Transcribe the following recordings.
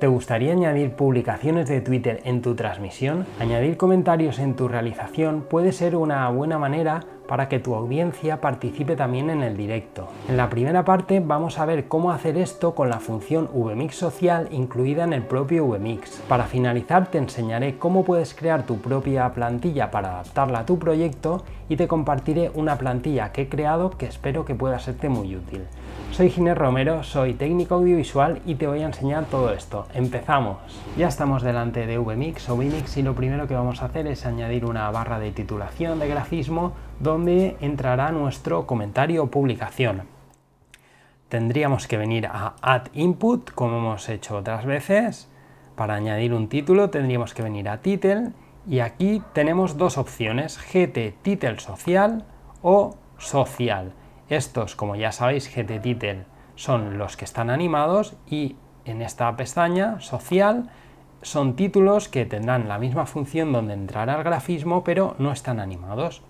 ¿Te gustaría añadir publicaciones de Twitter en tu transmisión? Añadir comentarios en tu realización puede ser una buena manera para que tu audiencia participe también en el directo. En la primera parte vamos a ver cómo hacer esto con la función VMix social incluida en el propio VMix. Para finalizar te enseñaré cómo puedes crear tu propia plantilla para adaptarla a tu proyecto y te compartiré una plantilla que he creado que espero que pueda serte muy útil. Soy Ginés Romero, soy técnico audiovisual y te voy a enseñar todo esto. ¡Empezamos! Ya estamos delante de VMix o VMix y lo primero que vamos a hacer es añadir una barra de titulación de grafismo donde entrará nuestro comentario o publicación. Tendríamos que venir a Add Input, como hemos hecho otras veces. Para añadir un título tendríamos que venir a Title y aquí tenemos dos opciones, GT Title Social o Social. Estos, como ya sabéis, GT Title son los que están animados y en esta pestaña Social son títulos que tendrán la misma función donde entrará el grafismo pero no están animados.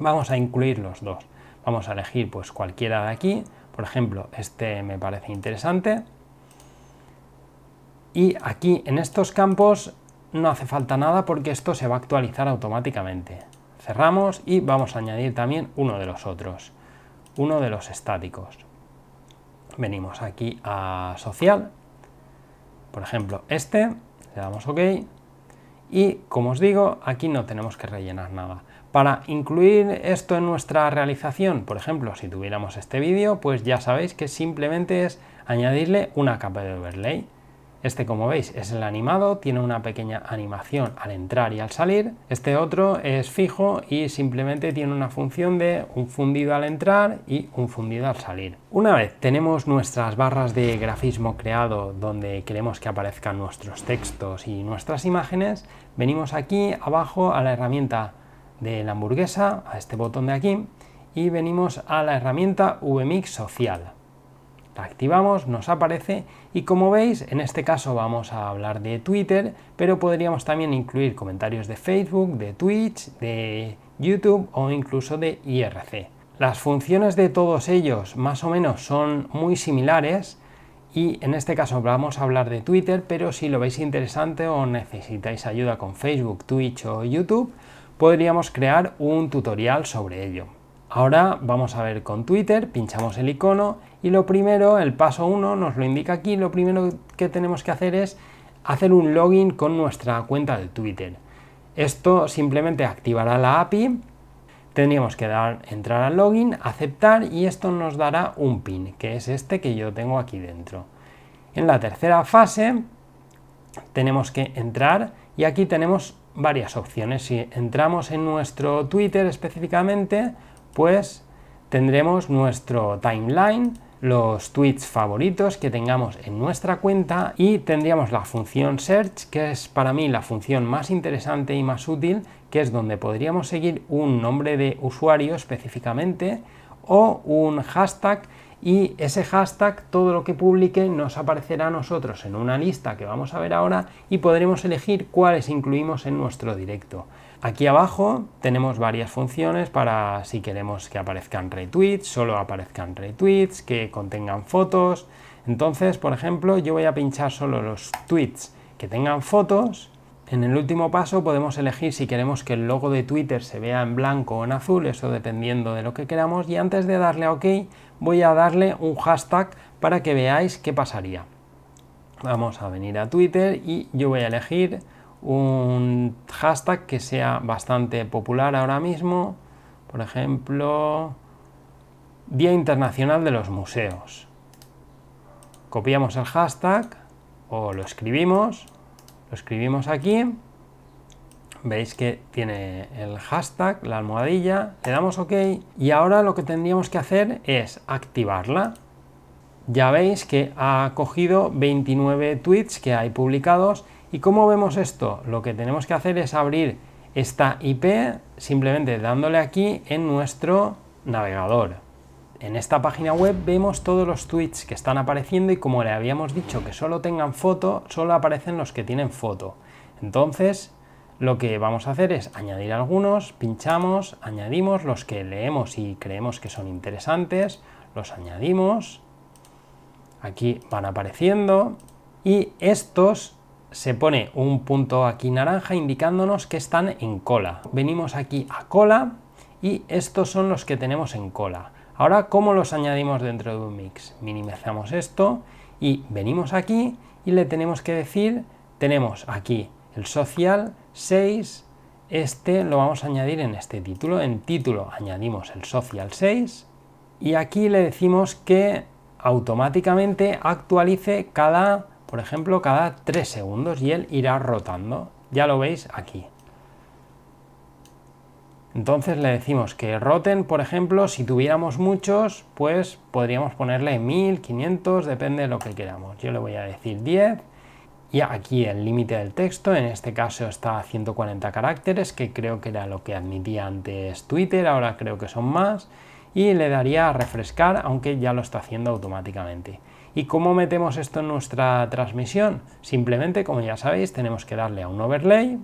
Vamos a incluir los dos. Vamos a elegir pues cualquiera de aquí. Por ejemplo, este me parece interesante. Y aquí en estos campos no hace falta nada porque esto se va a actualizar automáticamente. Cerramos y vamos a añadir también uno de los otros, uno de los estáticos. Venimos aquí a social, por ejemplo este, le damos ok y como os digo aquí no tenemos que rellenar nada. Para incluir esto en nuestra realización, por ejemplo, si tuviéramos este vídeo, pues ya sabéis que simplemente es añadirle una capa de overlay. Este, como veis, es el animado, tiene una pequeña animación al entrar y al salir. Este otro es fijo y simplemente tiene una función de un fundido al entrar y un fundido al salir. Una vez tenemos nuestras barras de grafismo creado donde queremos que aparezcan nuestros textos y nuestras imágenes, venimos aquí abajo a la herramienta de la hamburguesa a este botón de aquí y venimos a la herramienta VMix Social. La activamos, nos aparece y como veis, en este caso vamos a hablar de Twitter, pero podríamos también incluir comentarios de Facebook, de Twitch, de YouTube o incluso de IRC. Las funciones de todos ellos más o menos son muy similares, y en este caso vamos a hablar de Twitter, pero si lo veis interesante o necesitáis ayuda con Facebook, Twitch o YouTube, podríamos crear un tutorial sobre ello. Ahora vamos a ver con Twitter, pinchamos el icono y lo primero, el paso 1 nos lo indica aquí, lo primero que tenemos que hacer es hacer un login con nuestra cuenta de Twitter. Esto simplemente activará la API, tendríamos que dar, entrar al login, aceptar y esto nos dará un pin, que es este que yo tengo aquí dentro. En la tercera fase tenemos que entrar y aquí tenemos varias opciones. Si entramos en nuestro Twitter específicamente, pues tendremos nuestro timeline, los tweets favoritos que tengamos en nuestra cuenta y tendríamos la función search, que es para mí la función más interesante y más útil, que es donde podríamos seguir un nombre de usuario específicamente o un hashtag y ese hashtag, todo lo que publique, nos aparecerá a nosotros en una lista que vamos a ver ahora y podremos elegir cuáles incluimos en nuestro directo. Aquí abajo tenemos varias funciones para si queremos que aparezcan retweets, solo aparezcan retweets, que contengan fotos. Entonces, por ejemplo, yo voy a pinchar solo los tweets que tengan fotos en el último paso podemos elegir si queremos que el logo de Twitter se vea en blanco o en azul, eso dependiendo de lo que queramos, y antes de darle a OK voy a darle un hashtag para que veáis qué pasaría. Vamos a venir a Twitter y yo voy a elegir un hashtag que sea bastante popular ahora mismo, por ejemplo, Día Internacional de los Museos. Copiamos el hashtag o lo escribimos lo escribimos aquí. Veis que tiene el hashtag, la almohadilla, le damos OK y ahora lo que tendríamos que hacer es activarla. Ya veis que ha cogido 29 tweets que hay publicados y ¿cómo vemos esto? Lo que tenemos que hacer es abrir esta IP simplemente dándole aquí en nuestro navegador. En esta página web vemos todos los tweets que están apareciendo y como le habíamos dicho que solo tengan foto, solo aparecen los que tienen foto. Entonces, lo que vamos a hacer es añadir algunos, pinchamos, añadimos los que leemos y creemos que son interesantes, los añadimos, aquí van apareciendo y estos se pone un punto aquí naranja indicándonos que están en cola. Venimos aquí a cola y estos son los que tenemos en cola. Ahora, ¿cómo los añadimos dentro de un mix? Minimizamos esto y venimos aquí y le tenemos que decir, tenemos aquí el social 6, este lo vamos a añadir en este título, en título añadimos el social 6 y aquí le decimos que automáticamente actualice cada, por ejemplo, cada 3 segundos y él irá rotando. Ya lo veis aquí. Entonces le decimos que roten, por ejemplo, si tuviéramos muchos, pues podríamos ponerle 1500 depende de lo que queramos. Yo le voy a decir 10 y aquí el límite del texto, en este caso está a 140 caracteres, que creo que era lo que admitía antes Twitter, ahora creo que son más, y le daría a refrescar, aunque ya lo está haciendo automáticamente. ¿Y cómo metemos esto en nuestra transmisión? Simplemente, como ya sabéis, tenemos que darle a un overlay,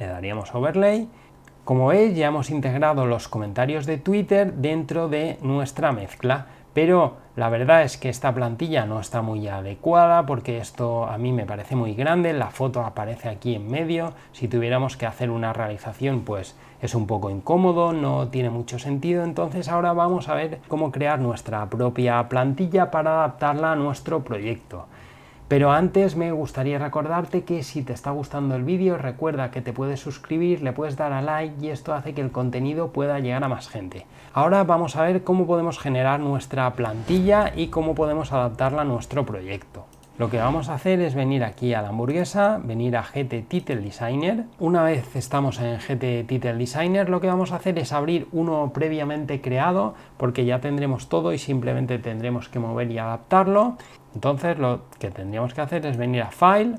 le daríamos overlay, como veis, ya hemos integrado los comentarios de Twitter dentro de nuestra mezcla, pero la verdad es que esta plantilla no está muy adecuada porque esto a mí me parece muy grande, la foto aparece aquí en medio, si tuviéramos que hacer una realización pues es un poco incómodo, no tiene mucho sentido, entonces ahora vamos a ver cómo crear nuestra propia plantilla para adaptarla a nuestro proyecto. Pero antes me gustaría recordarte que si te está gustando el vídeo, recuerda que te puedes suscribir, le puedes dar a like y esto hace que el contenido pueda llegar a más gente. Ahora vamos a ver cómo podemos generar nuestra plantilla y cómo podemos adaptarla a nuestro proyecto. Lo que vamos a hacer es venir aquí a la hamburguesa, venir a GT Title Designer. Una vez estamos en GT Title Designer, lo que vamos a hacer es abrir uno previamente creado, porque ya tendremos todo y simplemente tendremos que mover y adaptarlo. Entonces lo que tendríamos que hacer es venir a File,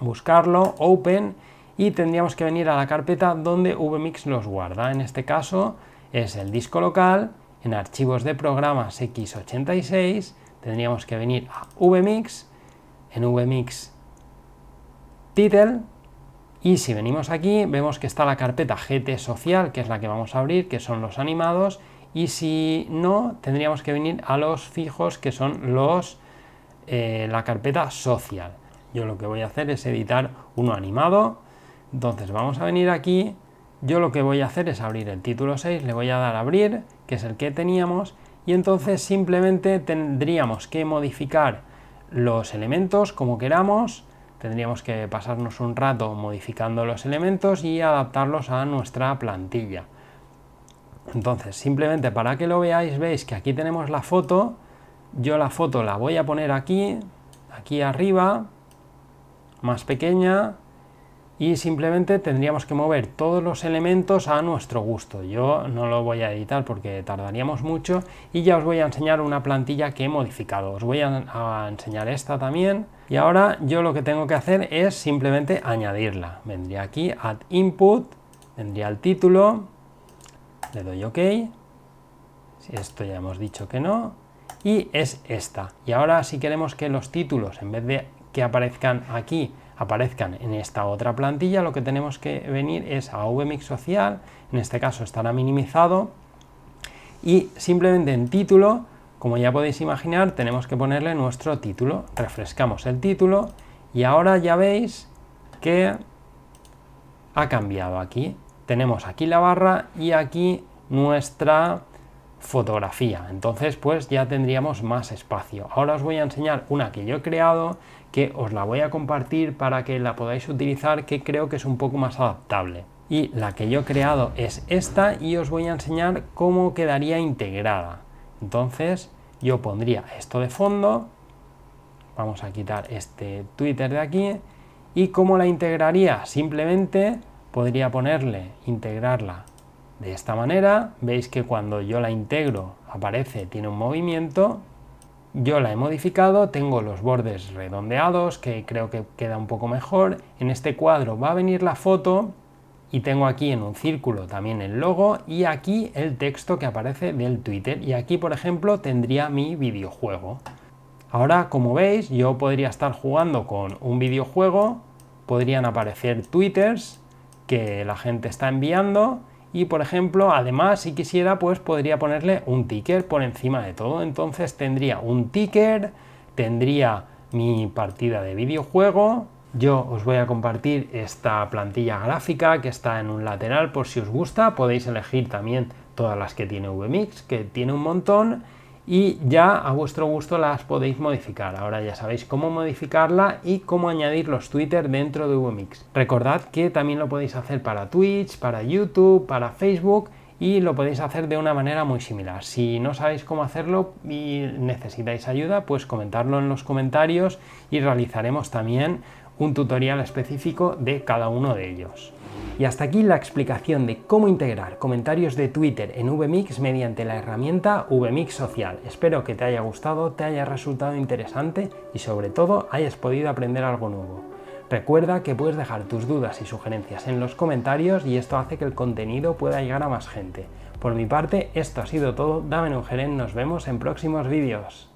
buscarlo, Open, y tendríamos que venir a la carpeta donde VMix los guarda. En este caso es el disco local, en archivos de programas X86, tendríamos que venir a vmix, en vmix title, y si venimos aquí vemos que está la carpeta gt social, que es la que vamos a abrir, que son los animados, y si no, tendríamos que venir a los fijos, que son los eh, la carpeta social. Yo lo que voy a hacer es editar uno animado, entonces vamos a venir aquí, yo lo que voy a hacer es abrir el título 6, le voy a dar a abrir, que es el que teníamos, y entonces simplemente tendríamos que modificar los elementos como queramos, tendríamos que pasarnos un rato modificando los elementos y adaptarlos a nuestra plantilla. Entonces, simplemente para que lo veáis, veis que aquí tenemos la foto, yo la foto la voy a poner aquí, aquí arriba, más pequeña, y simplemente tendríamos que mover todos los elementos a nuestro gusto. Yo no lo voy a editar porque tardaríamos mucho y ya os voy a enseñar una plantilla que he modificado. Os voy a, enseñar esta también y ahora yo lo que tengo que hacer es simplemente añadirla. Vendría aquí, Add Input, vendría el título, le doy OK, si esto ya hemos dicho que no, y es esta. Y ahora si queremos que los títulos, en vez de que aparezcan aquí, aparezcan en esta otra plantilla, lo que tenemos que venir es a VMix social, en este caso estará minimizado, y simplemente en título, como ya podéis imaginar, tenemos que ponerle nuestro título. Refrescamos el título y ahora ya veis que ha cambiado aquí. Tenemos aquí la barra y aquí nuestra fotografía. Entonces pues ya tendríamos más espacio. Ahora os voy a enseñar una que yo he creado que os la voy a compartir para que la podáis utilizar que creo que es un poco más adaptable. Y la que yo he creado es esta y os voy a enseñar cómo quedaría integrada. Entonces yo pondría esto de fondo, vamos a quitar este Twitter de aquí y cómo la integraría. Simplemente podría ponerle integrarla de esta manera, veis que cuando yo la integro aparece, tiene un movimiento. Yo la he modificado, tengo los bordes redondeados, que creo que queda un poco mejor. En este cuadro va a venir la foto y tengo aquí en un círculo también el logo y aquí el texto que aparece del Twitter. Y aquí, por ejemplo, tendría mi videojuego. Ahora, como veis, yo podría estar jugando con un videojuego, podrían aparecer twitters que la gente está enviando y por ejemplo además si quisiera pues podría ponerle un ticker por encima de todo entonces tendría un ticker tendría mi partida de videojuego yo os voy a compartir esta plantilla gráfica que está en un lateral por si os gusta podéis elegir también todas las que tiene vmix que tiene un montón y ya a vuestro gusto las podéis modificar. Ahora ya sabéis cómo modificarla y cómo añadir los Twitter dentro de VMix. Recordad que también lo podéis hacer para Twitch, para YouTube, para Facebook y lo podéis hacer de una manera muy similar. Si no sabéis cómo hacerlo y necesitáis ayuda, pues comentadlo en los comentarios y realizaremos también un tutorial específico de cada uno de ellos. Y hasta aquí la explicación de cómo integrar comentarios de Twitter en VMix mediante la herramienta VMix Social. Espero que te haya gustado, te haya resultado interesante y sobre todo hayas podido aprender algo nuevo. Recuerda que puedes dejar tus dudas y sugerencias en los comentarios y esto hace que el contenido pueda llegar a más gente. Por mi parte, esto ha sido todo, dame un gerén, nos vemos en próximos vídeos.